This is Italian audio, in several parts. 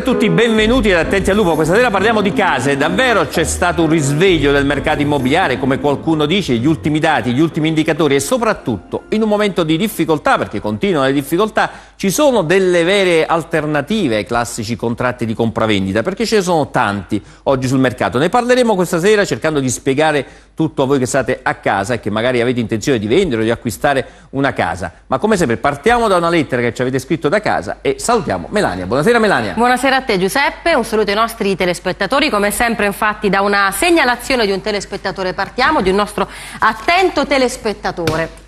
a tutti, benvenuti ad Attenti al Lupo. Questa sera parliamo di case. Davvero c'è stato un risveglio del mercato immobiliare, come qualcuno dice, gli ultimi dati, gli ultimi indicatori e soprattutto in un momento di difficoltà, perché continuano le difficoltà, ci sono delle vere alternative ai classici contratti di compravendita, perché ce ne sono tanti oggi sul mercato. Ne parleremo questa sera cercando di spiegare soprattutto a voi che state a casa e che magari avete intenzione di vendere o di acquistare una casa. Ma come sempre partiamo da una lettera che ci avete scritto da casa e salutiamo Melania. Buonasera Melania. Buonasera a te Giuseppe, un saluto ai nostri telespettatori. Come sempre infatti da una segnalazione di un telespettatore partiamo, di un nostro attento telespettatore.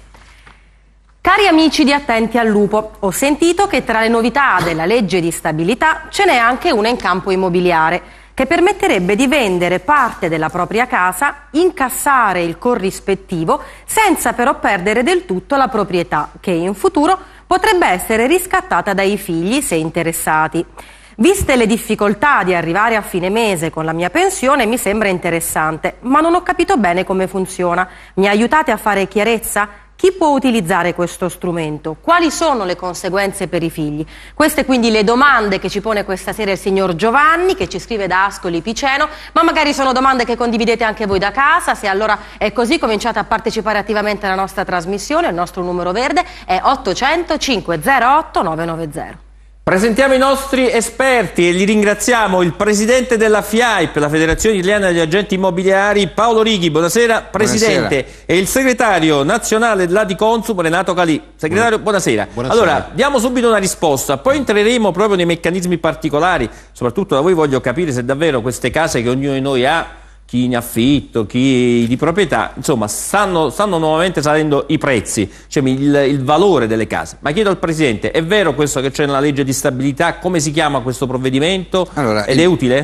Cari amici di Attenti al Lupo, ho sentito che tra le novità della legge di stabilità ce n'è anche una in campo immobiliare che permetterebbe di vendere parte della propria casa, incassare il corrispettivo, senza però perdere del tutto la proprietà, che in futuro potrebbe essere riscattata dai figli se interessati. Viste le difficoltà di arrivare a fine mese con la mia pensione mi sembra interessante, ma non ho capito bene come funziona. Mi aiutate a fare chiarezza? Chi può utilizzare questo strumento? Quali sono le conseguenze per i figli? Queste quindi le domande che ci pone questa sera il signor Giovanni, che ci scrive da Ascoli Piceno, ma magari sono domande che condividete anche voi da casa, se allora è così cominciate a partecipare attivamente alla nostra trasmissione, il nostro numero verde è 800 508 990. Presentiamo i nostri esperti e li ringraziamo il presidente della FIAIP, la Federazione Italiana degli Agenti Immobiliari, Paolo Righi, buonasera presidente, buonasera. e il segretario nazionale Consum, Renato Calì. Segretario, buonasera. buonasera. Allora, diamo subito una risposta, poi entreremo proprio nei meccanismi particolari, soprattutto da voi voglio capire se davvero queste case che ognuno di noi ha chi in affitto, chi di proprietà, insomma, stanno, stanno nuovamente salendo i prezzi, cioè il, il, valore delle case. Ma chiedo al Presidente, è vero questo che c'è nella legge di stabilità? Come si chiama questo provvedimento? Allora, Ed il, è utile?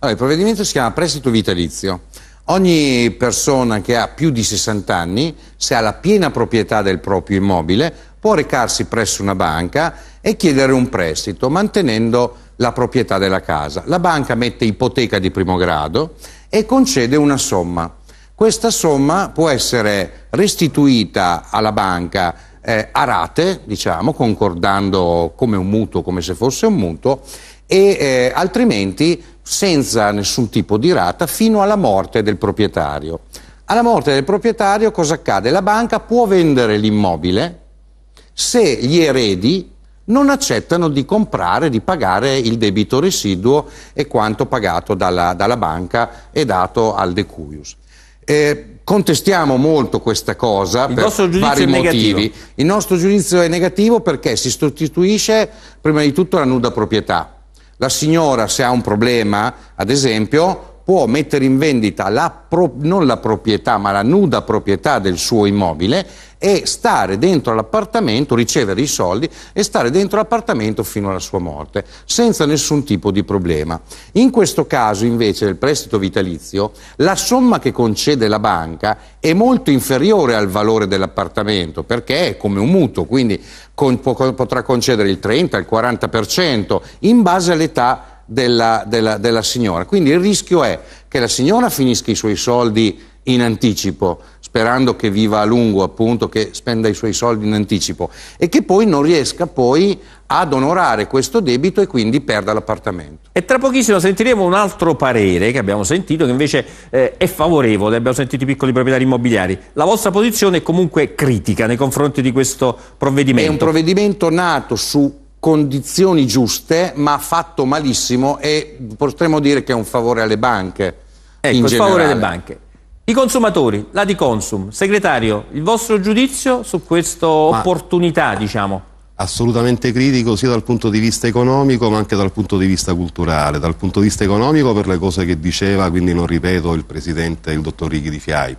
Allora, il provvedimento si chiama prestito vitalizio. Ogni persona che ha più di 60 anni, se ha la piena proprietà del proprio immobile, può recarsi presso una banca e chiedere un prestito mantenendo la proprietà della casa. La banca mette ipoteca di primo grado, e concede una somma. Questa somma può essere restituita alla banca eh, a rate, diciamo, concordando come un mutuo, come se fosse un mutuo, e eh, altrimenti senza nessun tipo di rata fino alla morte del proprietario. Alla morte del proprietario cosa accade? La banca può vendere l'immobile se gli eredi non accettano di comprare, di pagare il debito residuo e quanto pagato dalla, dalla banca e dato al decuius. Eh, contestiamo molto questa cosa il per vari motivi. Il nostro giudizio è negativo perché si sostituisce prima di tutto la nuda proprietà. La signora se ha un problema, ad esempio, può mettere in vendita la pro, non la proprietà, ma la nuda proprietà del suo immobile e stare dentro l'appartamento, ricevere i soldi e stare dentro l'appartamento fino alla sua morte, senza nessun tipo di problema. In questo caso invece del prestito vitalizio, la somma che concede la banca è molto inferiore al valore dell'appartamento, perché è come un mutuo, quindi con, potrà concedere il 30, il 40% in base all'età della, della, della signora. Quindi il rischio è che la signora finisca i suoi soldi in anticipo, sperando che viva a lungo, appunto, che spenda i suoi soldi in anticipo e che poi non riesca poi ad onorare questo debito e quindi perda l'appartamento. E tra pochissimo sentiremo un altro parere che abbiamo sentito che invece eh, è favorevole, abbiamo sentito i piccoli proprietari immobiliari. La vostra posizione è comunque critica nei confronti di questo provvedimento. È un provvedimento nato su condizioni giuste, ma fatto malissimo e potremmo dire che è un favore alle banche. Ecco, in favore alle banche. I consumatori, la di Consum, segretario, il vostro giudizio su questa opportunità, diciamo? Assolutamente critico sia dal punto di vista economico ma anche dal punto di vista culturale. Dal punto di vista economico per le cose che diceva, quindi non ripeto, il presidente, il dottor Righi di FIAIP.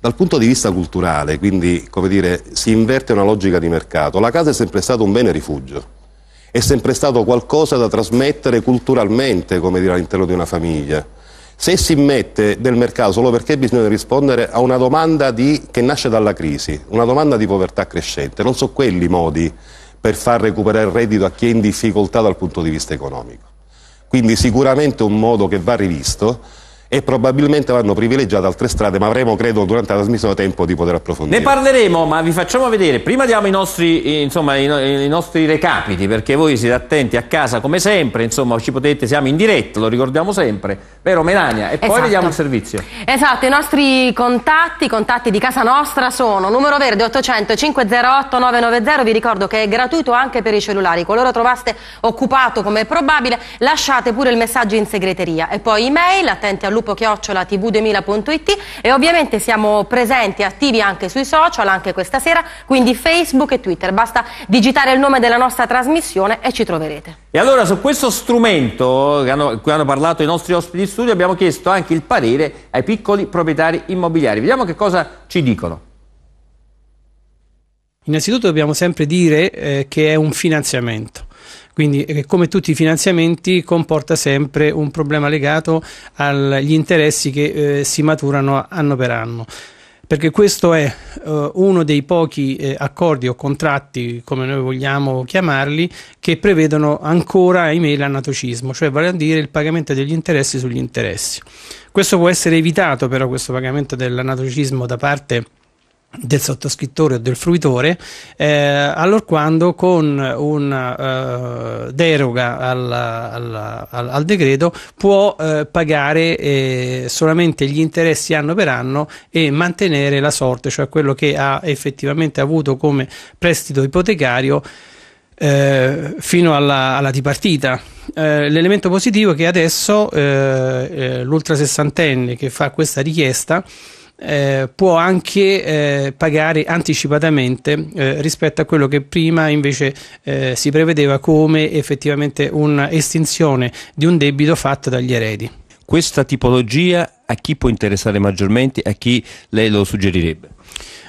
Dal punto di vista culturale, quindi, come dire, si inverte una logica di mercato. La casa è sempre stata un bene rifugio è sempre stato qualcosa da trasmettere culturalmente, come dire, all'interno di una famiglia. Se si mette del mercato solo perché bisogna rispondere a una domanda di, che nasce dalla crisi, una domanda di povertà crescente, non sono quelli i modi per far recuperare il reddito a chi è in difficoltà dal punto di vista economico. Quindi sicuramente un modo che va rivisto e probabilmente vanno privilegiate altre strade, ma avremo, credo, durante la trasmissione tempo di poter approfondire. Ne parleremo, ma vi facciamo vedere. Prima diamo i nostri, insomma, i, i nostri recapiti, perché voi siete attenti a casa come sempre, insomma, ci potete, siamo in diretta, lo ricordiamo sempre, vero Melania? E poi vediamo esatto. il servizio. Esatto, i nostri contatti, i contatti di casa nostra sono numero verde 800 508 990, vi ricordo che è gratuito anche per i cellulari, qualora trovaste occupato come è probabile, lasciate pure il messaggio in segreteria e poi email, attenti a lupochiocciolatv2000.it e ovviamente siamo presenti e attivi anche sui social, anche questa sera, quindi Facebook e Twitter. Basta digitare il nome della nostra trasmissione e ci troverete. E allora su questo strumento che hanno, cui hanno parlato i nostri ospiti di studio abbiamo chiesto anche il parere ai piccoli proprietari immobiliari. Vediamo che cosa ci dicono. Innanzitutto dobbiamo sempre dire eh, che è un finanziamento quindi eh, come tutti i finanziamenti comporta sempre un problema legato agli interessi che eh, si maturano anno per anno perché questo è uh, uno dei pochi eh, accordi o contratti, come noi vogliamo chiamarli, che prevedono ancora, ahimè, l'anatocismo, cioè vale a dire il pagamento degli interessi sugli interessi. Questo può essere evitato però, questo pagamento dell'anatocismo da parte del sottoscrittore o del fruitore, eh, quando con una eh, deroga alla, alla, al, al, decreto può eh, pagare eh, solamente gli interessi anno per anno e mantenere la sorte, cioè quello che ha effettivamente avuto come prestito ipotecario eh, fino alla, alla dipartita. Eh, l'elemento positivo è che adesso l'ultra sessantenne che fa questa richiesta eh, può anche eh, pagare anticipatamente eh, rispetto a quello che prima invece eh, si prevedeva come effettivamente un'estinzione di un debito fatto dagli eredi. Questa tipologia a chi può interessare maggiormente, a chi lei lo suggerirebbe?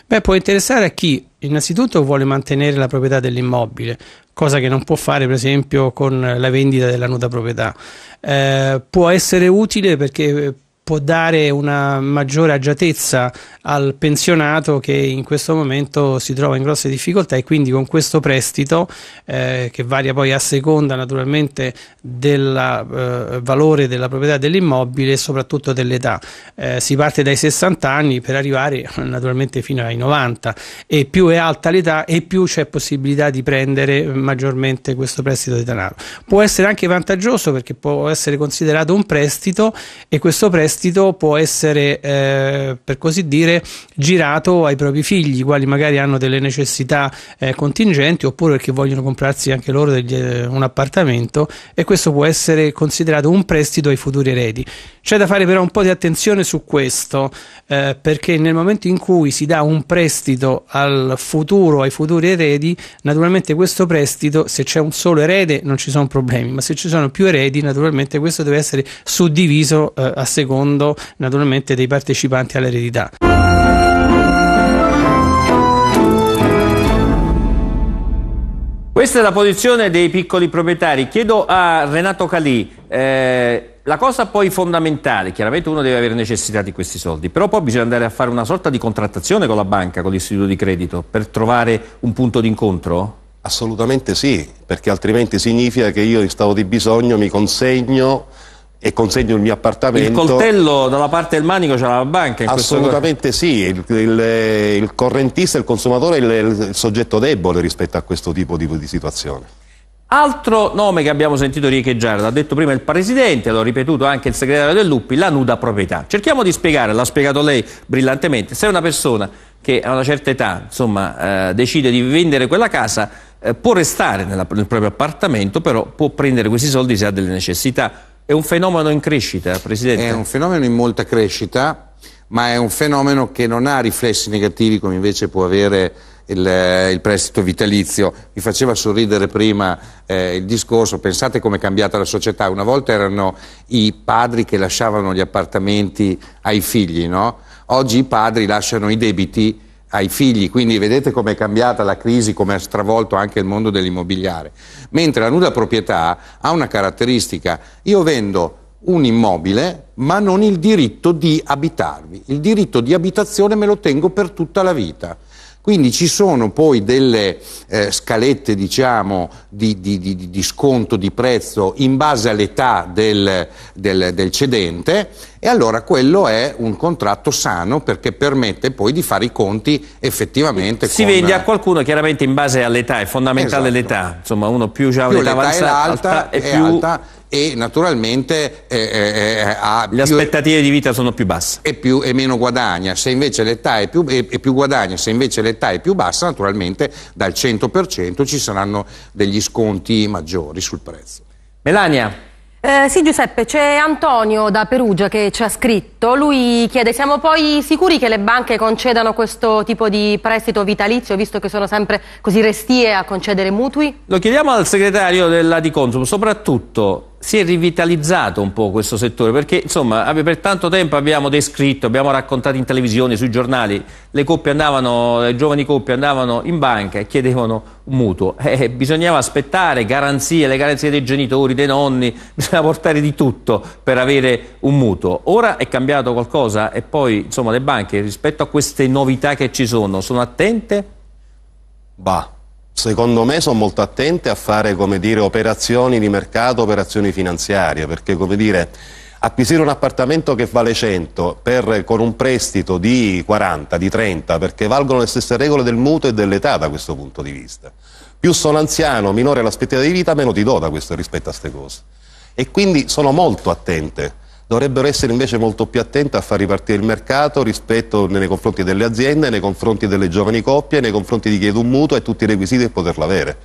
Beh, può interessare a chi innanzitutto vuole mantenere la proprietà dell'immobile, cosa che non può fare per esempio con la vendita della nuda proprietà. Eh, può essere utile perché eh, può dare una maggiore agiatezza al pensionato che in questo momento si trova in grosse difficoltà e quindi con questo prestito eh, che varia poi a seconda naturalmente del eh, valore della proprietà dell'immobile e soprattutto dell'età. Eh, si parte dai 60 anni per arrivare naturalmente fino ai 90 e più è alta l'età e più c'è possibilità di prendere maggiormente questo prestito di denaro. Può essere anche vantaggioso perché può essere considerato un prestito e questo prestito prestito può essere, eh, per così dire, girato ai propri figli, i quali magari hanno delle necessità eh, contingenti oppure perché vogliono comprarsi anche loro degli, eh, un appartamento e questo può essere considerato un prestito ai futuri eredi. C'è da fare però un po' di attenzione su questo, eh, perché nel momento in cui si dà un prestito al futuro, ai futuri eredi, naturalmente questo prestito, se c'è un solo erede non ci sono problemi, ma se ci sono più eredi, naturalmente questo deve essere suddiviso eh, a seconda fondo naturalmente dei partecipanti all'eredità. Questa è la posizione dei piccoli proprietari. Chiedo a Renato Calì, eh, la cosa poi fondamentale, chiaramente uno deve avere necessità di questi soldi, però poi bisogna andare a fare una sorta di contrattazione con la banca, con l'istituto di credito, per trovare un punto d'incontro? Assolutamente sì, perché altrimenti significa che io in stato di bisogno mi consegno e consegno il mio appartamento. Il coltello dalla parte del manico c'è la banca? Assolutamente sì, il, il, eh, il, correntista, il consumatore è il, il, soggetto debole rispetto a questo tipo di, di situazione. Altro nome che abbiamo sentito riecheggiare, l'ha detto prima il Presidente, l'ho ripetuto anche il segretario del Luppi, la nuda proprietà. Cerchiamo di spiegare, l'ha spiegato lei brillantemente, se una persona che a una certa età insomma, eh, decide di vendere quella casa eh, può restare nella, nel proprio appartamento, però può prendere questi soldi se ha delle necessità è un fenomeno in crescita, Presidente? È un fenomeno in molta crescita, ma è un fenomeno che non ha riflessi negativi come invece può avere il, il, prestito vitalizio. Mi faceva sorridere prima eh, il discorso, pensate come è cambiata la società. Una volta erano i padri che lasciavano gli appartamenti ai figli, no? Oggi i padri lasciano i debiti ai figli, quindi vedete come è cambiata la crisi, come ha stravolto anche il mondo dell'immobiliare. Mentre la nuda proprietà ha una caratteristica, io vendo un immobile ma non il diritto di abitarvi, il diritto di abitazione me lo tengo per tutta la vita. Quindi ci sono poi delle eh, scalette diciamo, di, di, di, di, sconto di prezzo in base all'età del, del, del cedente e allora quello è un contratto sano perché permette poi di fare i conti effettivamente. Si con... vende a qualcuno chiaramente in base all'età, è fondamentale esatto. l'età, insomma uno più ha un'età avanzata alta, alta, e più... Alta, e naturalmente eh, eh, eh ha le aspettative di vita sono più basse e, più, e meno guadagna se invece l'età è più, e, e più guadagna se invece l'età è più bassa naturalmente dal 100% ci saranno degli sconti maggiori sul prezzo Melania eh, sì Giuseppe, c'è Antonio da Perugia che ci ha scritto, lui chiede siamo poi sicuri che le banche concedano questo tipo di prestito vitalizio visto che sono sempre così restie a concedere mutui? Lo chiediamo al segretario della Di Consum, soprattutto si è rivitalizzato un po' questo settore perché insomma per tanto tempo abbiamo descritto, abbiamo raccontato in televisione, sui giornali, le, coppie andavano, le giovani coppie andavano in banca e chiedevano un mutuo, eh, bisognava aspettare garanzie, le garanzie dei genitori, dei nonni, bisognava portare di tutto per avere un mutuo. Ora è cambiato qualcosa e poi insomma le banche rispetto a queste novità che ci sono sono attente? Bah secondo me sono molto attente a fare dire, operazioni di mercato, operazioni finanziarie, perché dire, acquisire un appartamento che vale 100 per, con un prestito di 40, di 30, perché valgono le stesse regole del mutuo e dell'età da questo punto di vista. Più sono anziano, minore l'aspettativa di vita, meno ti do da questo rispetto a queste cose. E quindi sono molto attente dovrebbero essere invece molto più attenti a far ripartire il mercato rispetto nei confronti delle aziende, nei confronti delle giovani coppie, nei confronti di chi chiede un mutuo e tutti i requisiti per poterlo avere.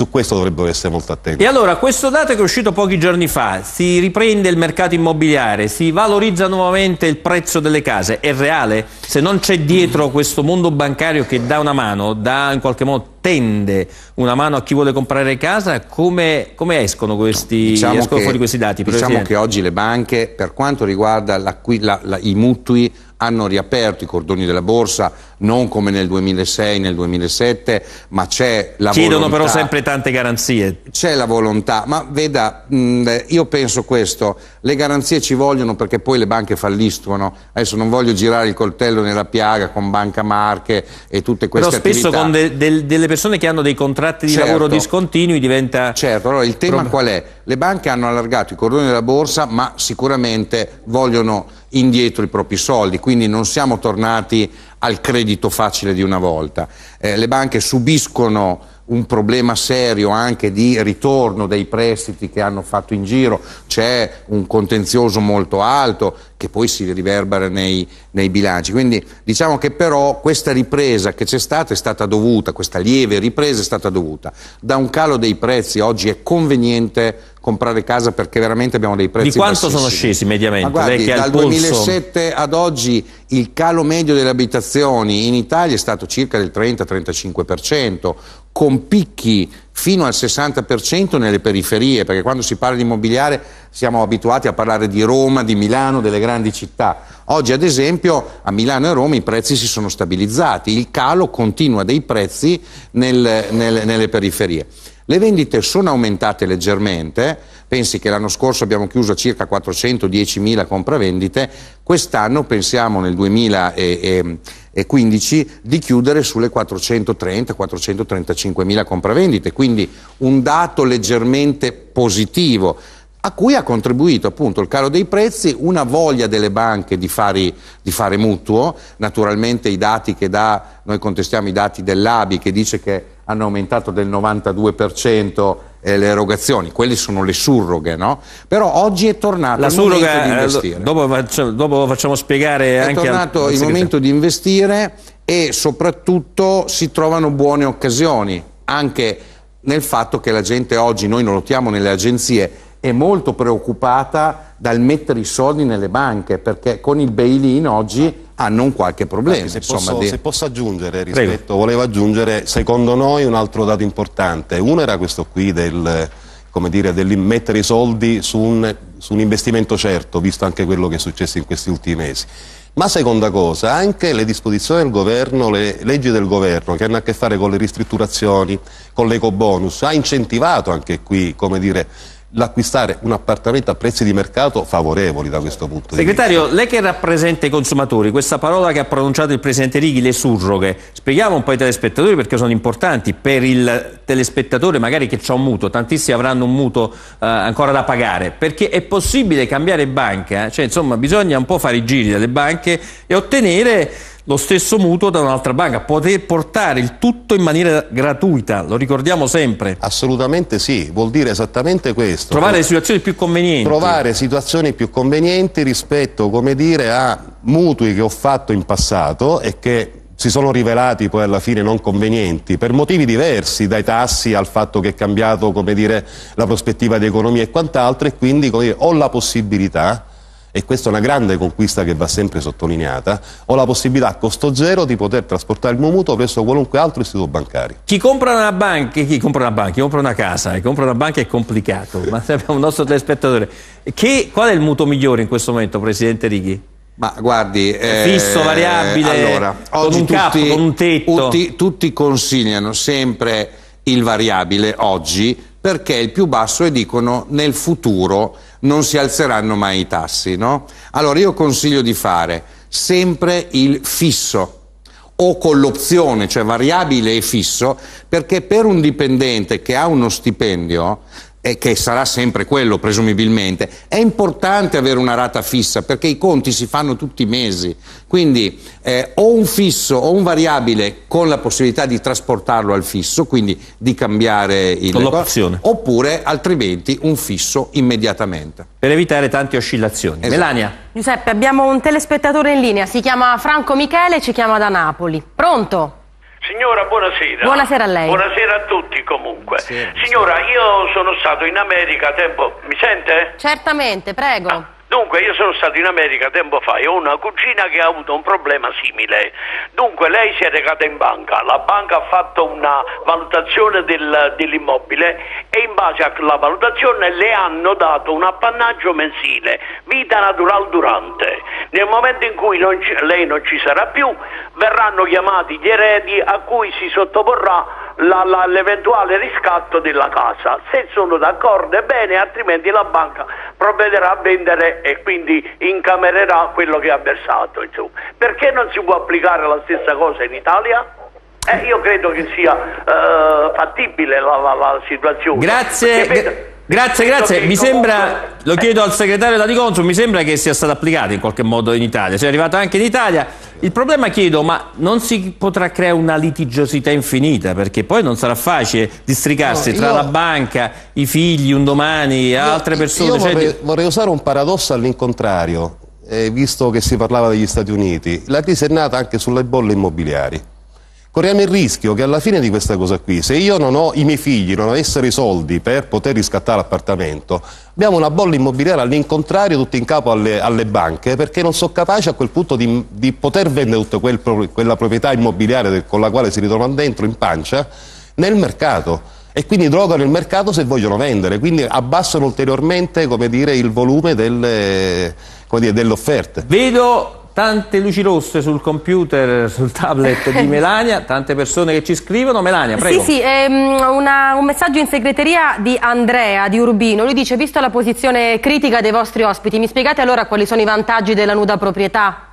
Su questo dovrebbero essere molto attenti. E allora, questo dato che è uscito pochi giorni fa, si riprende il mercato immobiliare, si valorizza nuovamente il prezzo delle case, è reale? Se non c'è dietro questo mondo bancario che dà una mano, dà in qualche modo tende una mano a chi vuole comprare casa, come, come escono, questi, diciamo escono che, fuori questi dati? Diciamo Presidente? che oggi le banche, per quanto riguarda la, la, la, i mutui, hanno riaperto i cordoni della borsa, non come nel 2006, nel 2007, ma c'è la Chiedono volontà. Chiedono però sempre tante garanzie. C'è la volontà, ma veda, eh, io penso questo, le garanzie ci vogliono perché poi le banche falliscono. Adesso non voglio girare il coltello nella piaga con Banca Marche e tutte queste però attività. Però spesso con de, de, delle persone che hanno dei contratti di certo. lavoro discontinui diventa... Certo, allora il tema qual è? Le banche hanno allargato i cordoni della borsa, ma sicuramente vogliono indietro i propri soldi, quindi non siamo tornati al credito facile di una volta. Eh, le banche subiscono un problema serio anche di ritorno dei prestiti che hanno fatto in giro, c'è un contenzioso molto alto che poi si riverbera nei, nei, bilanci. Quindi diciamo che però questa ripresa che c'è stata è stata dovuta, questa lieve ripresa è stata dovuta da un calo dei prezzi, oggi è conveniente comprare casa perché veramente abbiamo dei prezzi Di quanto bassissimi. sono scesi mediamente? Ma guardi, dal 2007 pulso... ad oggi il calo medio delle abitazioni in Italia è stato circa del 30-35%, con picchi fino al 60% nelle periferie, perché quando si parla di immobiliare siamo abituati a parlare di Roma, di Milano, delle grandi città. Oggi ad esempio a Milano e Roma i prezzi si sono stabilizzati, il calo continua dei prezzi nel, nel, nelle periferie. Le vendite sono aumentate leggermente, pensi che l'anno scorso abbiamo chiuso circa 410.000 compravendite, quest'anno pensiamo nel 2015 di chiudere sulle 430-435.000 compravendite, quindi un dato leggermente positivo a cui ha contribuito appunto il calo dei prezzi, una voglia delle banche di, fare, di fare mutuo, naturalmente i dati che dà, noi contestiamo i dati dell'ABI che dice che hanno aumentato del 92% eh, le erogazioni, quelle sono le surroghe, no? Però oggi è tornato la il surroga, momento di eh, investire. Dopo, facciamo, dopo facciamo spiegare è anche... È tornato al... il momento di investire e soprattutto si trovano buone occasioni, anche nel fatto che la gente oggi, noi lo notiamo nelle agenzie, è molto preoccupata dal mettere i soldi nelle banche, perché con il bail-in oggi hanno un qualche problema. Se, insomma, posso, di... se, posso, aggiungere rispetto, Prego. volevo aggiungere secondo noi un altro dato importante. Uno era questo qui del mettere i soldi su un, su un investimento certo, visto anche quello che è successo in questi ultimi mesi. Ma seconda cosa, anche le disposizioni del governo, le leggi del governo che hanno a che fare con le ristrutturazioni, con l'ecobonus, ha incentivato anche qui, come dire, l'acquistare un appartamento a prezzi di mercato favorevoli da questo punto Segretario, di vista. Segretario, lei che rappresenta i consumatori, questa parola che ha pronunciato il Presidente Righi, le surroghe, spieghiamo un po' ai telespettatori perché sono importanti per il telespettatore magari che ha un mutuo, tantissimi avranno un mutuo eh, ancora da pagare, perché è possibile cambiare banca, eh? cioè insomma bisogna un po' fare i giri dalle banche e ottenere lo stesso mutuo da un'altra banca, poter portare il tutto in maniera gratuita, lo ricordiamo sempre. Assolutamente sì, vuol dire esattamente questo. Trovare eh, situazioni più convenienti. Trovare situazioni più convenienti rispetto, come dire, a mutui che ho fatto in passato e che si sono rivelati poi alla fine non convenienti per motivi diversi, dai tassi al fatto che è cambiato dire, la prospettiva di economia e quant'altro e quindi dire, ho la possibilità e questa è una grande conquista che va sempre sottolineata, ho la possibilità a costo zero di poter trasportare il mio mutuo presso qualunque altro istituto bancario. Chi compra una banca, chi compra una, banca, chi compra una casa e compra una banca è complicato, ma abbiamo un nostro telespettatore. Che, qual è il mutuo migliore in questo momento, Presidente Righi? Ma guardi, eh, fisso, variabile, allora, con un tutti, capo, con un tetto. Tutti, tutti consigliano sempre il variabile oggi perché è il più basso e dicono nel futuro non si alzeranno mai i tassi, no? Allora io consiglio di fare sempre il fisso o con l'opzione, cioè variabile e fisso, perché per un dipendente che ha uno stipendio e che sarà sempre quello presumibilmente, è importante avere una rata fissa perché i conti si fanno tutti i mesi, quindi eh, o un fisso o un variabile con la possibilità di trasportarlo al fisso, quindi di cambiare il l'opzione, oppure altrimenti un fisso immediatamente. Per evitare tante oscillazioni. Esatto. Melania. Giuseppe, abbiamo un telespettatore in linea, si chiama Franco Michele, ci chiama da Napoli. Pronto? Signora, buonasera. Buonasera a lei. Buonasera a tutti comunque. Sì, Signora, sì. io sono stato in America tempo... Mi sente? Certamente, prego. Ah. Dunque io sono stato in America tempo fa e ho una cugina che ha avuto un problema simile. Dunque lei si è recata in banca, la banca ha fatto una valutazione del, dell'immobile e in base alla valutazione le hanno dato un appannaggio mensile, vita natural durante. Nel momento in cui non ci, lei non ci sarà più verranno chiamati gli eredi a cui si sottoporrà l'eventuale riscatto della casa. Se sono d'accordo è bene, altrimenti la banca provvederà a vendere e quindi incamererà quello che ha versato. Insomma. Perché non si può applicare la stessa cosa in Italia? Eh, io credo che sia eh, fattibile la, la, la situazione. Grazie. Perché, Grazie, grazie. Mi sembra, lo eh. chiedo al segretario della Dicontrum, mi sembra che sia stata applicata in qualche modo in Italia, sia arrivata anche in Italia. Il problema chiedo, ma non si potrà creare una litigiosità infinita, perché poi non sarà facile districarsi no, tra la banca, i figli, un domani, io, altre persone. Cioè, vorrei, vorrei, usare un paradosso all'incontrario, eh, visto che si parlava degli Stati Uniti. La crisi è nata anche sulle bolle immobiliari corriamo il rischio che alla fine di questa cosa qui, se io non ho i miei figli, non avessero i soldi per poter riscattare l'appartamento, abbiamo una bolla immobiliare all'incontrario, tutto in capo alle, alle, banche, perché non sono capace a quel punto di, di poter vendere tutta quel, quella proprietà immobiliare con la quale si ritrovano dentro in pancia nel mercato e quindi drogano il mercato se vogliono vendere, quindi abbassano ulteriormente dire, il volume delle, delle offerte. Vedo tante luci rosse sul computer, sul tablet di Melania, tante persone che ci scrivono. Melania, prego. Sì, sì, ehm, una, un messaggio in segreteria di Andrea di Urbino. Lui dice, visto la posizione critica dei vostri ospiti, mi spiegate allora quali sono i vantaggi della nuda proprietà?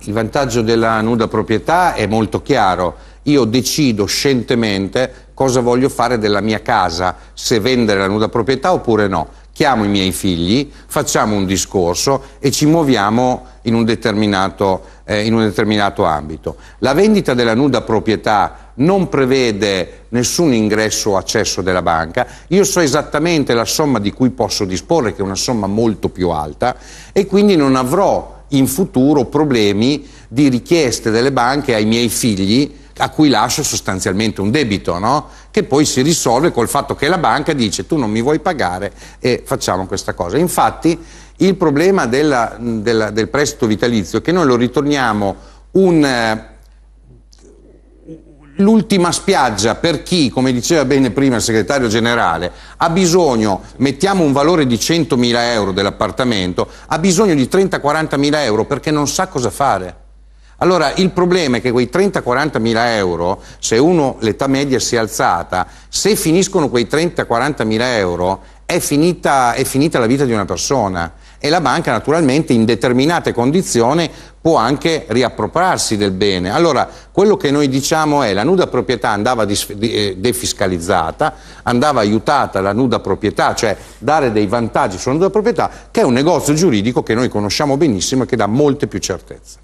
il vantaggio della nuda proprietà è molto chiaro. Io decido scientemente cosa voglio fare della mia casa, se vendere la nuda proprietà oppure no chiamo i miei figli, facciamo un discorso e ci muoviamo in un determinato, eh, in un determinato ambito. La vendita della nuda proprietà non prevede nessun ingresso o accesso della banca, io so esattamente la somma di cui posso disporre, che è una somma molto più alta, e quindi non avrò in futuro problemi di richieste delle banche ai miei figli a cui lascia sostanzialmente un debito, no? che poi si risolve col fatto che la banca dice tu non mi vuoi pagare e facciamo questa cosa. Infatti il problema della, della, del prestito vitalizio è che noi lo ritorniamo un, eh, l'ultima spiaggia per chi, come diceva bene prima il segretario generale, ha bisogno, mettiamo un valore di 100.000 euro dell'appartamento, ha bisogno di 30-40.000 euro perché non sa cosa fare. Allora il problema è che quei 30-40 mila euro, se uno l'età media si è alzata, se finiscono quei 30-40 mila euro è finita, è finita la vita di una persona e la banca naturalmente in determinate condizioni può anche riappropriarsi del bene. Allora, quello che noi diciamo è che la nuda proprietà andava eh, defiscalizzata, andava aiutata la nuda proprietà, cioè dare dei vantaggi sulla nuda proprietà, che è un negozio giuridico che noi conosciamo benissimo e che dà molte più certezze.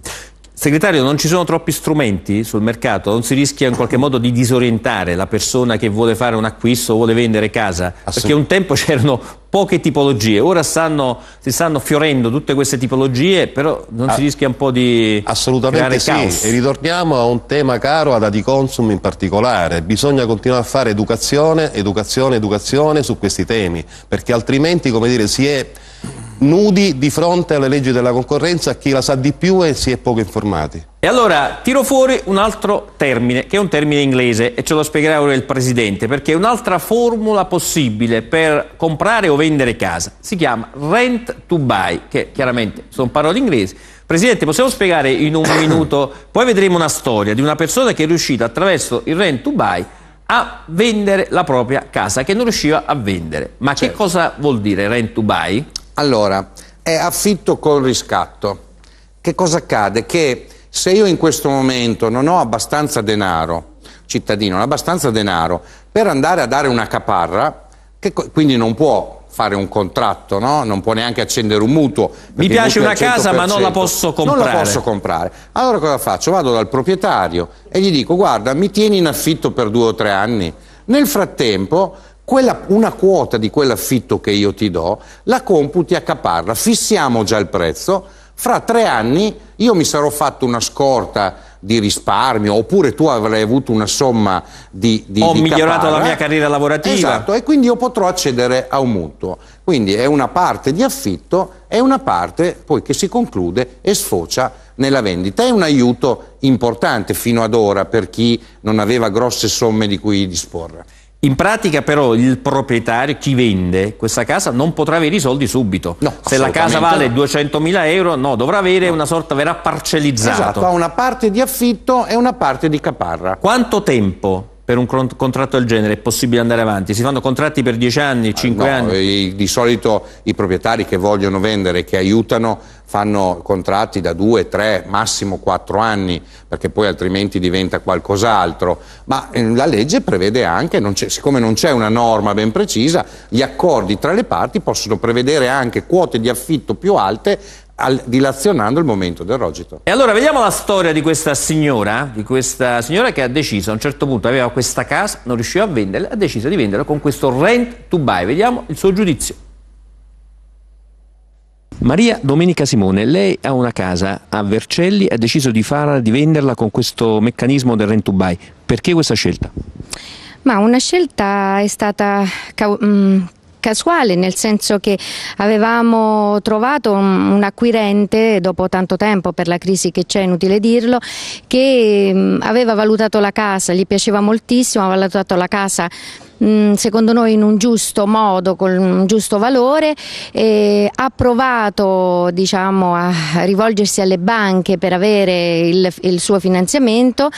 Segretario, non ci sono troppi strumenti sul mercato? Non si rischia in qualche modo di disorientare la persona che vuole fare un acquisto o vuole vendere casa? Perché un tempo c'erano poche tipologie, ora stanno, si stanno fiorendo tutte queste tipologie, però non si ah, rischia un po' di Assolutamente sì, caos. e ritorniamo a un tema caro ad Adiconsum in particolare. Bisogna continuare a fare educazione, educazione, educazione su questi temi, perché altrimenti, come dire, si è nudi di fronte alle leggi della concorrenza, chi la sa di più e si è poco informati. E allora tiro fuori un altro termine, che è un termine inglese, e ce lo spiegherà ora il Presidente, perché è un'altra formula possibile per comprare o vendere casa. Si chiama rent to buy, che chiaramente sono parole inglesi. Presidente, possiamo spiegare in un minuto, poi vedremo una storia di una persona che è riuscita attraverso il rent to buy a vendere la propria casa che non riusciva a vendere. Ma certo. che cosa vuol dire rent to buy? Allora, è affitto con riscatto. Che cosa accade? Che se io in questo momento non ho abbastanza denaro, cittadino, abbastanza denaro per andare a dare una caparra, che quindi non può fare un contratto, no? non può neanche accendere un mutuo. Mi piace una casa ma non la posso comprare. Non la posso comprare. Allora cosa faccio? Vado dal proprietario e gli dico guarda mi tieni in affitto per due o tre anni. Nel frattempo quella, una quota di quell'affitto che io ti do, la computi a caparra, fissiamo già il prezzo, fra tre anni io mi sarò fatto una scorta di risparmio, oppure tu avrai avuto una somma di, di Ho di migliorato caparra. la mia carriera lavorativa. Esatto, e quindi io potrò accedere a un mutuo. Quindi è una parte di affitto e una parte poi che si conclude e sfocia nella vendita. È un aiuto importante fino ad ora per chi non aveva grosse somme di cui disporre. In pratica però il proprietario, chi vende questa casa, non potrà avere i soldi subito. No, Se la casa vale 200.000 euro, no, dovrà avere no. una sorta, verrà parcellizzata. Esatto, ha una parte di affitto e una parte di caparra. Quanto tempo per un contratto del genere è possibile andare avanti? Si fanno contratti per 10 anni, 5 ah, no, anni? Eh, di solito i proprietari che vogliono vendere, che aiutano, fanno contratti da 2, 3, massimo 4 anni, perché poi altrimenti diventa qualcos'altro. Ma ehm, la legge prevede anche, non siccome non c'è una norma ben precisa, gli accordi tra le parti possono prevedere anche quote di affitto più alte al, dilazionando il momento del rogito. E allora vediamo la storia di questa signora, di questa signora che ha deciso a un certo punto aveva questa casa, non riusciva a venderla, ha deciso di venderla con questo rent to buy. Vediamo il suo giudizio. Maria Domenica Simone, lei ha una casa a Vercelli, ha deciso di, farla, di venderla con questo meccanismo del rent to buy. Perché questa scelta? Ma una scelta è stata mm, casuale, nel senso che avevamo trovato un, un acquirente dopo tanto tempo per la crisi che c'è, inutile dirlo, che mh, mm, aveva valutato la casa, gli piaceva moltissimo, aveva valutato la casa Mm, secondo noi in un giusto modo, con un giusto valore, eh, ha provato diciamo, a rivolgersi alle banche per avere il, il suo finanziamento,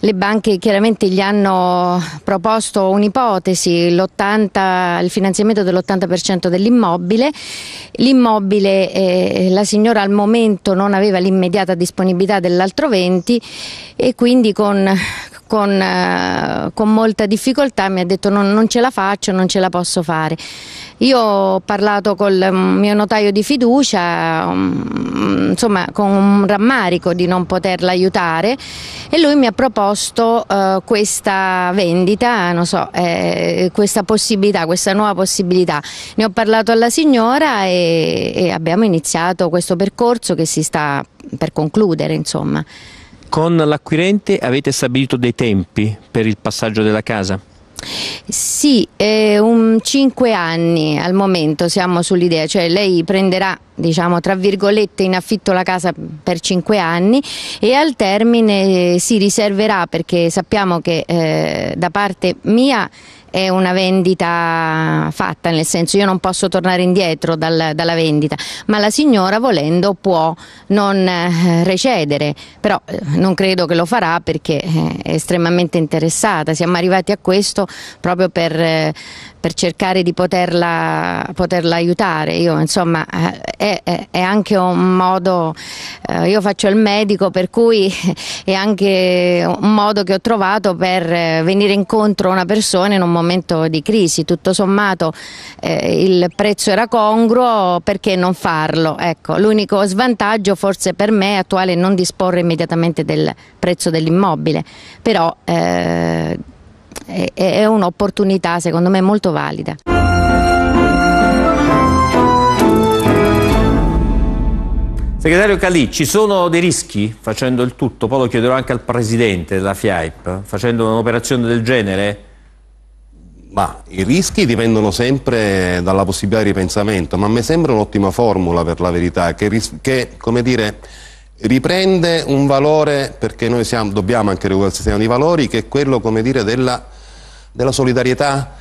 le banche chiaramente gli hanno proposto un'ipotesi, il finanziamento dell'80% dell'immobile, l'immobile eh, la signora al momento non aveva l'immediata disponibilità dell'altro 20 e quindi con con, eh, con molta difficoltà mi ha detto non, non ce la faccio, non ce la posso fare. Io ho parlato col mm, mio notaio di fiducia, mm, insomma con un rammarico di non poterla aiutare e lui mi ha proposto eh, questa vendita, so, eh, questa possibilità, questa nuova possibilità. Ne ho parlato alla signora e, e abbiamo iniziato questo percorso che si sta per concludere insomma. Con l'acquirente avete stabilito dei tempi per il passaggio della casa? Sì, eh, un 5 anni al momento siamo sull'idea, cioè lei prenderà diciamo tra virgolette in affitto la casa per 5 anni e al termine si riserverà perché sappiamo che eh, da parte mia è una vendita fatta, nel senso io non posso tornare indietro dal, dalla vendita, ma la signora volendo può non eh, recedere, però eh, non credo che lo farà perché eh, è estremamente interessata, siamo arrivati a questo proprio per, per cercare di poterla, poterla aiutare, io, insomma è, è, anche un modo, io faccio il medico per cui è anche un modo che ho trovato per venire incontro a una persona in un modo momento di crisi, tutto sommato eh, il prezzo era congruo, perché non farlo? Ecco, l'unico svantaggio forse per me attuale è non disporre immediatamente del prezzo dell'immobile, però eh, è, è un'opportunità secondo me molto valida. Segretario Calì, ci sono dei rischi facendo il tutto? Poi lo chiederò anche al presidente della FIAIP, facendo un'operazione del genere? Ma i rischi dipendono sempre dalla possibilità di ripensamento, ma a me sembra un'ottima formula per la verità, che, che come dire, riprende un valore, perché noi siamo, dobbiamo anche regolare il sistema di valori, che è quello come dire, della, della solidarietà,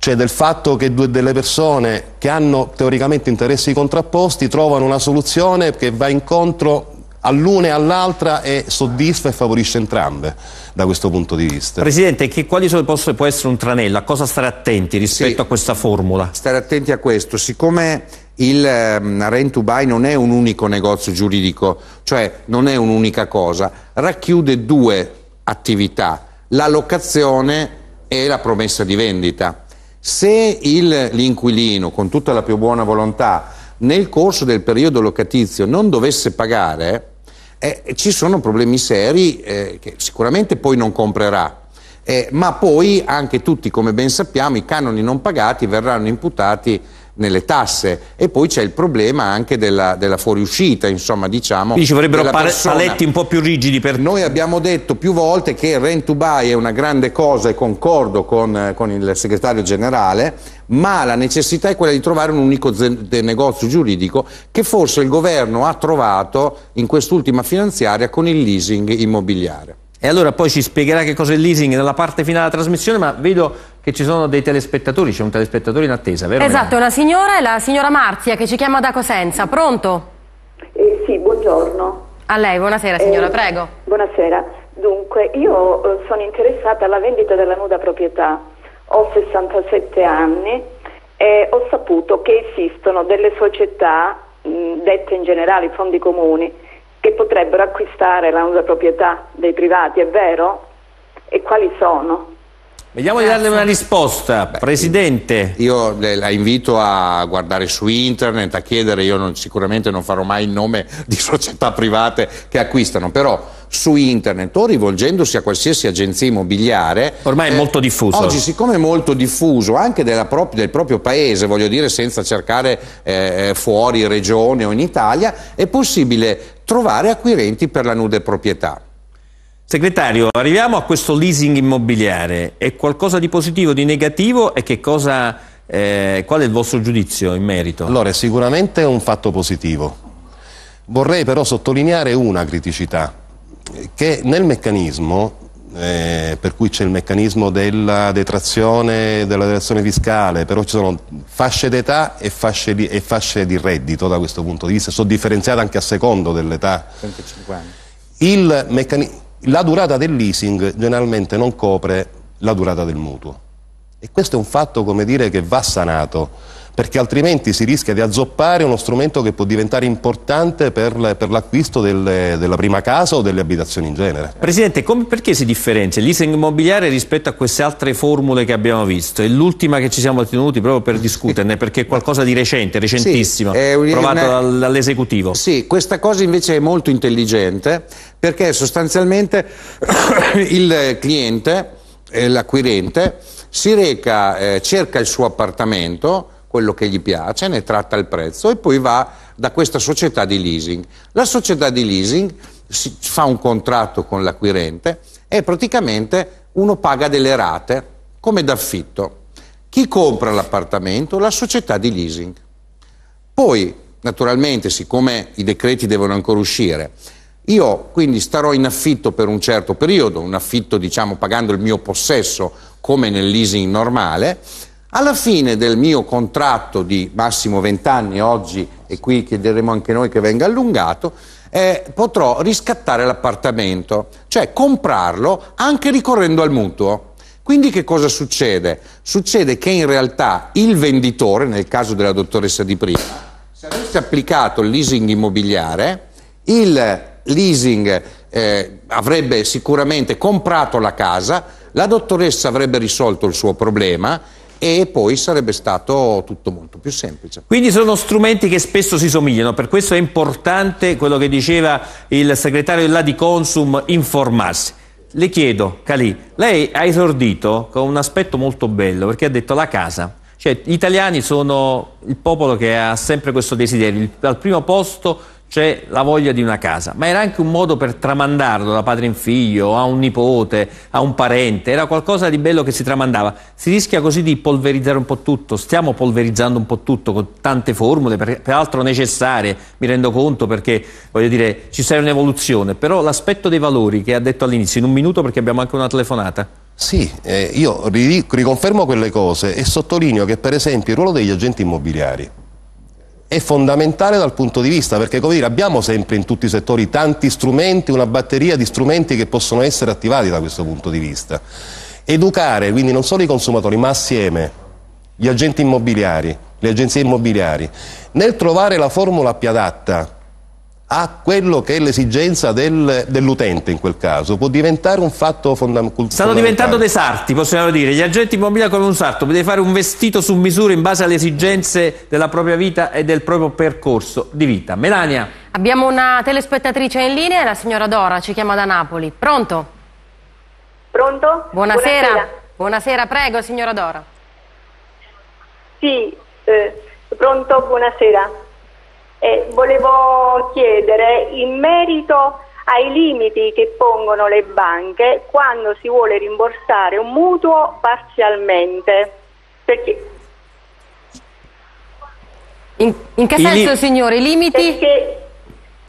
cioè del fatto che due delle persone che hanno teoricamente interessi contrapposti trovano una soluzione che va incontro all'una e all'altra e soddisfa e favorisce entrambe da questo punto di vista. Presidente, che, quali sono, posso, può essere un tranello? A cosa stare attenti rispetto sì, a questa formula? Stare attenti a questo, siccome il um, rent to buy non è un unico negozio giuridico, cioè non è un'unica cosa, racchiude due attività, la locazione e la promessa di vendita. Se l'inquilino, con tutta la più buona volontà, nel corso del periodo locatizio non dovesse pagare, eh, ci sono problemi seri eh, che sicuramente poi non comprerà. Eh, ma poi anche tutti, come ben sappiamo, i canoni non pagati verranno imputati nelle tasse e poi c'è il problema anche della, della fuoriuscita, insomma diciamo. Quindi ci vorrebbero pal- paletti un po' più rigidi per... Noi abbiamo detto più volte che il rent to buy è una grande cosa e concordo con, con il segretario generale, ma la necessità è quella di trovare un unico ze- negozio giuridico che forse il governo ha trovato in quest'ultima finanziaria con il leasing immobiliare. E allora poi ci spiegherà che cos'è il leasing nella parte finale della trasmissione, ma vedo che ci sono dei telespettatori, c'è un telespettatore in attesa, vero? Esatto, è una signora, è la signora Marzia che ci chiama da Cosenza, pronto? Eh, sì, buongiorno. A lei, buonasera signora, eh, prego. Buonasera, dunque io eh, sono interessata alla vendita della nuda proprietà, ho 67 anni e ho saputo che esistono delle società, mh, dette in generale fondi comuni, che potrebbero acquistare la nuda proprietà dei privati, è vero? E quali sono? Vediamo Grazie. di darle una risposta, Beh, Presidente. Io la invito a guardare su internet, a chiedere, io non, sicuramente non farò mai il nome di società private che acquistano, però su internet o rivolgendosi a qualsiasi agenzia immobiliare. Ormai è eh, molto diffuso. Oggi, siccome è molto diffuso anche pro del proprio paese, voglio dire senza cercare eh, eh, fuori regione o in Italia, è possibile trovare acquirenti per la nude proprietà. Segretario, arriviamo a questo leasing immobiliare. È qualcosa di positivo, di negativo e che cosa, eh, qual è il vostro giudizio in merito? Allora, è sicuramente un fatto positivo. Vorrei però sottolineare una criticità, che nel meccanismo, eh, per cui c'è il meccanismo della detrazione, della detrazione fiscale, però ci sono fasce d'età e, e fasce, di, reddito da questo punto di vista, sono differenziate anche a secondo dell'età. 35 anni. Il meccanismo la durata del leasing generalmente non copre la durata del mutuo. E questo è un fatto, come dire, che va sanato perché altrimenti si rischia di azzoppare uno strumento che può diventare importante per, per l'acquisto delle, della prima casa o delle abitazioni in genere. Presidente, come, perché si differenzia il leasing immobiliare rispetto a queste altre formule che abbiamo visto? È l'ultima che ci siamo tenuti proprio per discuterne, perché è qualcosa di recente, recentissimo, sì, provato una... dall'esecutivo. Sì, questa cosa invece è molto intelligente, perché sostanzialmente il cliente, eh, l'acquirente, si reca, eh, cerca il suo appartamento, quello che gli piace, ne tratta il prezzo e poi va da questa società di leasing. La società di leasing fa un contratto con l'acquirente e praticamente uno paga delle rate come d'affitto. Chi compra l'appartamento? La società di leasing. Poi, naturalmente, siccome i decreti devono ancora uscire, io quindi starò in affitto per un certo periodo, un affitto diciamo pagando il mio possesso come nel leasing normale alla fine del mio contratto di massimo 20 anni oggi, e qui chiederemo anche noi che venga allungato, eh, potrò riscattare l'appartamento, cioè comprarlo anche ricorrendo al mutuo. Quindi che cosa succede? Succede che in realtà il venditore, nel caso della dottoressa di prima, se avesse applicato il leasing immobiliare, il leasing eh, avrebbe sicuramente comprato la casa, la dottoressa avrebbe risolto il suo problema, e poi sarebbe stato tutto molto più semplice. Quindi sono strumenti che spesso si somigliano, per questo è importante quello che diceva il segretario della di Consum, informarsi. Le chiedo, Cali, lei ha esordito con un aspetto molto bello, perché ha detto la casa. Cioè, gli italiani sono il popolo che ha sempre questo desiderio, al primo posto c'è la voglia di una casa, ma era anche un modo per tramandarlo da padre in figlio, a un nipote, a un parente, era qualcosa di bello che si tramandava. Si rischia così di polverizzare un po' tutto, stiamo polverizzando un po' tutto con tante formule, peraltro necessarie, mi rendo conto perché voglio dire ci serve un'evoluzione, però l'aspetto dei valori che ha detto all'inizio, in un minuto perché abbiamo anche una telefonata. Sì, eh, io riconfermo quelle cose e sottolineo che per esempio il ruolo degli agenti immobiliari è fondamentale dal punto di vista, perché come dire, abbiamo sempre in tutti i settori tanti strumenti, una batteria di strumenti che possono essere attivati da questo punto di vista. Educare quindi non solo i consumatori, ma assieme gli agenti immobiliari, le agenzie immobiliari, nel trovare la formula più adatta a quello che è l'esigenza del, dell'utente in quel caso può diventare un fatto fondamentale. Stanno diventando dei sarti, possiamo dire. Gli agenti immobiliari come un sarto, potete fare un vestito su misura in base alle esigenze della propria vita e del proprio percorso di vita. Melania. Abbiamo una telespettatrice in linea, la signora Dora, ci chiama da Napoli. Pronto? Pronto? Buonasera. Buonasera, Buonasera prego signora Dora. Sì, eh, pronto, buonasera. Eh, volevo chiedere in merito ai limiti che pongono le banche quando si vuole rimborsare un mutuo parzialmente. Perché in, in che senso, li... signore? I limiti? Perché,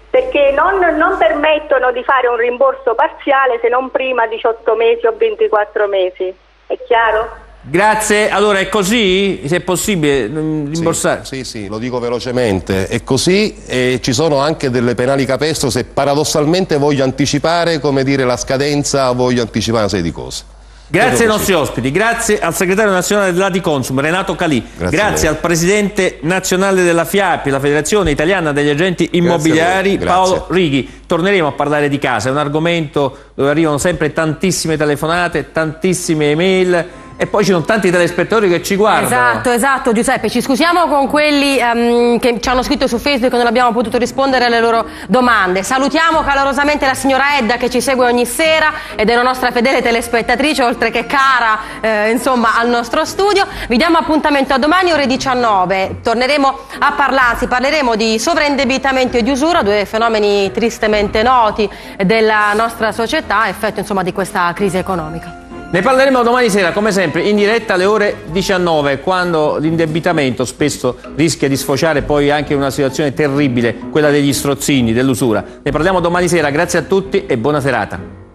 perché non, non, permettono di fare un rimborso parziale se non prima 18 mesi o 24 mesi. È chiaro? Grazie, allora è così? Se è possibile mm, rimborsare? Sì, sì, sì, lo dico velocemente, è così e ci sono anche delle penali capestro se paradossalmente voglio anticipare, come dire, la scadenza, voglio anticipare una serie di cose. Grazie ai nostri ospiti, grazie al segretario nazionale dell'Adi Consum Renato Calì, grazie, grazie al presidente nazionale della FIAPI, la Federazione Italiana degli Agenti Immobiliari Paolo Righi. Torneremo a parlare di casa, è un argomento dove arrivano sempre tantissime telefonate, tantissime email e poi ci sono tanti telespettatori che ci guardano. Esatto, esatto Giuseppe, ci scusiamo con quelli um, che ci hanno scritto su Facebook e non abbiamo potuto rispondere alle loro domande. Salutiamo calorosamente la signora Edda che ci segue ogni sera ed è la nostra fedele telespettatrice, oltre che cara eh, insomma, al nostro studio. Vi diamo appuntamento a domani ore 19. Torneremo a parlarsi, parleremo di sovraindebitamento e di usura, due fenomeni tristemente noti della nostra società, effetto insomma, di questa crisi economica. Ne parleremo domani sera, come sempre, in diretta alle ore 19, quando l'indebitamento spesso rischia di sfociare poi anche in una situazione terribile, quella degli strozzini, dell'usura. Ne parliamo domani sera, grazie a tutti e buona serata.